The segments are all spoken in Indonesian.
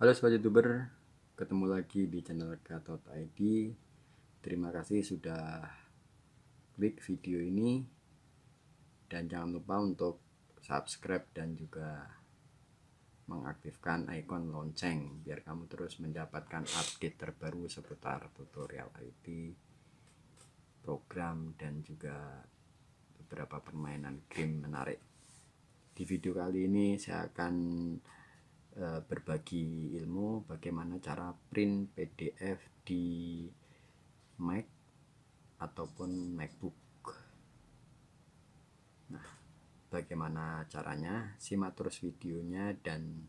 Halo sobat youtuber, ketemu lagi di channel Gatot ID. Terima kasih sudah klik video ini dan jangan lupa untuk subscribe dan juga mengaktifkan ikon lonceng biar kamu terus mendapatkan update terbaru seputar tutorial IT, program dan juga beberapa permainan game menarik. Di video kali ini saya akan Eh, berbagi ilmu bagaimana cara print PDF di Mac ataupun MacBook. Nah, bagaimana caranya? Simak terus videonya dan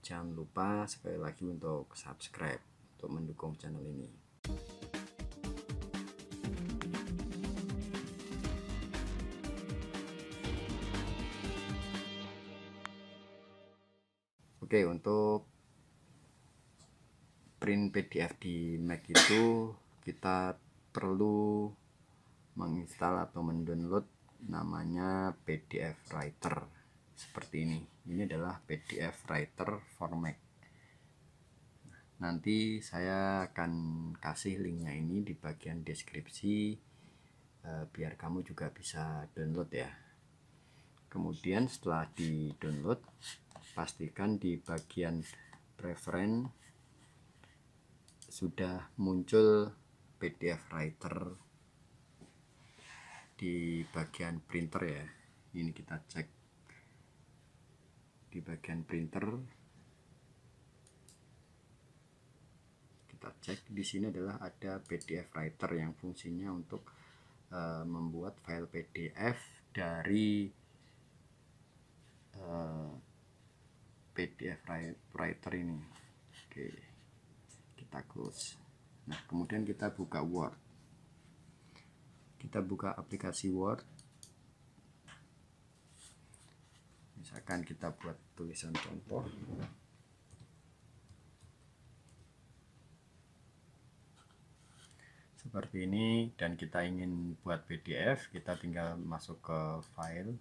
jangan lupa sekali lagi untuk subscribe untuk mendukung channel ini. Oke, untuk print PDF di Mac itu kita perlu menginstal atau mendownload namanya PDF Writer seperti ini. Ini adalah PDF Writer for Mac. Nanti saya akan kasih linknya ini di bagian deskripsi eh, biar kamu juga bisa download ya. Kemudian setelah di download pastikan di bagian preferen sudah muncul PDF writer di bagian printer ya ini kita cek di bagian printer kita cek di sini adalah ada PDF writer yang fungsinya untuk uh, membuat file PDF dari eh, PDF ya, writer ini oke kita close nah kemudian kita buka Word kita buka aplikasi Word misalkan kita buat tulisan contoh seperti ini dan kita ingin buat PDF kita tinggal masuk ke file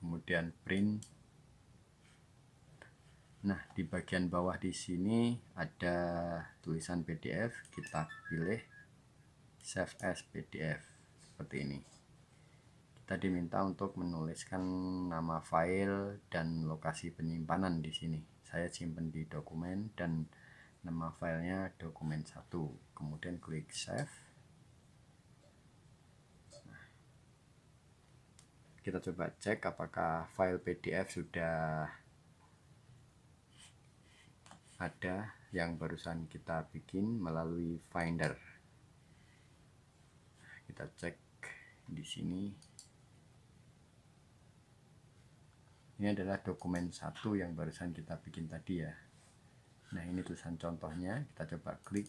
kemudian print Nah, di bagian bawah di sini ada tulisan PDF, kita pilih save as PDF seperti ini. Kita diminta untuk menuliskan nama file dan lokasi penyimpanan di sini. Saya simpan di dokumen dan nama filenya dokumen 1. Kemudian klik save. Nah, kita coba cek apakah file PDF sudah ada yang barusan kita bikin melalui Finder. Kita cek di sini. Ini adalah dokumen satu yang barusan kita bikin tadi ya. Nah ini tulisan contohnya, kita coba klik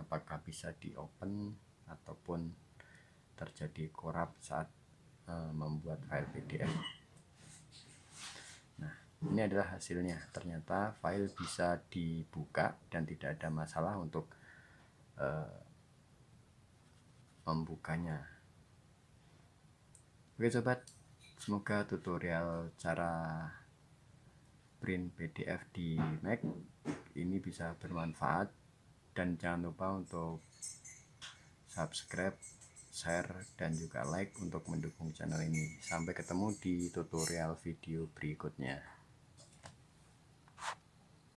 apakah bisa di open ataupun terjadi korup saat eh, membuat file PDF. Ini adalah hasilnya. Ternyata file bisa dibuka dan tidak ada masalah untuk uh, membukanya. Oke sobat, semoga tutorial cara print PDF di Mac ini bisa bermanfaat dan jangan lupa untuk subscribe, share, dan juga like untuk mendukung channel ini. Sampai ketemu di tutorial video berikutnya.